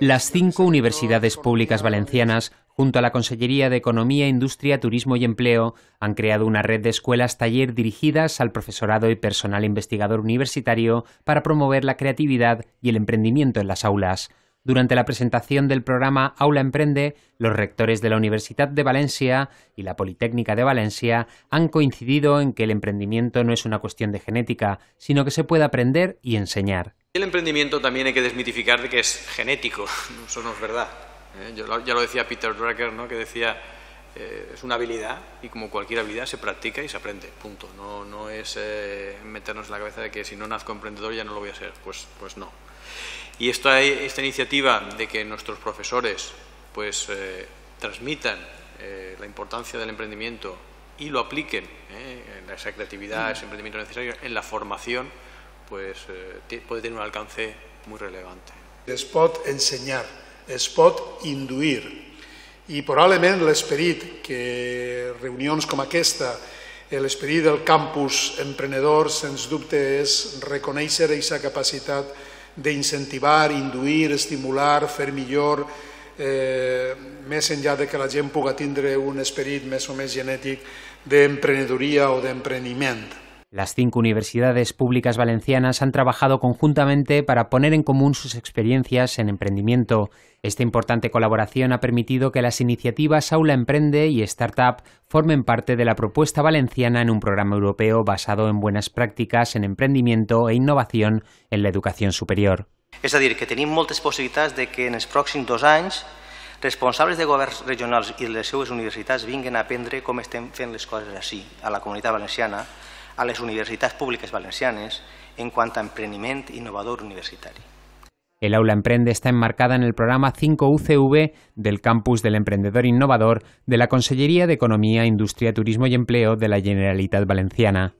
Las cinco universidades públicas valencianas, junto a la Consellería de Economía, Industria, Turismo y Empleo, han creado una red de escuelas taller dirigidas al profesorado y personal investigador universitario para promover la creatividad y el emprendimiento en las aulas. Durante la presentación del programa Aula Emprende, los rectores de la Universidad de Valencia y la Politécnica de Valencia han coincidido en que el emprendimiento no es una cuestión de genética, sino que se puede aprender y enseñar. El emprendimiento también hay que desmitificar de que es genético, eso no es verdad. ¿eh? ya lo decía Peter Drucker, ¿no? que decía, eh, es una habilidad y como cualquier habilidad se practica y se aprende, punto. No, no es eh, meternos en la cabeza de que si no nazco emprendedor ya no lo voy a ser, pues, pues no. Y esta, esta iniciativa de que nuestros profesores pues transmitan la importancia del emprendimiento y lo apliquen, en esa creatividad, ese emprendimiento necesario, en la formación, pues eh, puede tener un alcance muy relevante. Es pot enseñar, es pot induir i probablement l'esperit que reunions com aquesta, l'esperit del campus emprenedor, sens dubte, és reconèixer aquesta capacitat d'incentivar, induir, estimular, fer millor, eh, més enllà de que la gent pugui tindre un esperit més o més genètic d'emprenedoria o d'empreniment. Las cinco universidades públicas valencianas han trabajado conjuntamente para poner en común sus experiencias en emprendimiento. Esta importante colaboración ha permitido que las iniciativas Aula Emprende y Startup formen parte de la propuesta valenciana en un programa europeo basado en buenas prácticas en emprendimiento e innovación en la educación superior. Es decir, que tenéis muchas posibilidades de que en los próximos dos años responsables de gobiernos regionales y de les universidades universitats a aprender cómo estem haciendo las cosas así a la Comunidad valenciana, a las universidades públicas valencianas en cuanto a emprendimiento innovador universitario. El aula Emprende está enmarcada en el programa 5UCV del Campus del Emprendedor Innovador de la Consellería de Economía, Industria, Turismo y Empleo de la Generalitat Valenciana.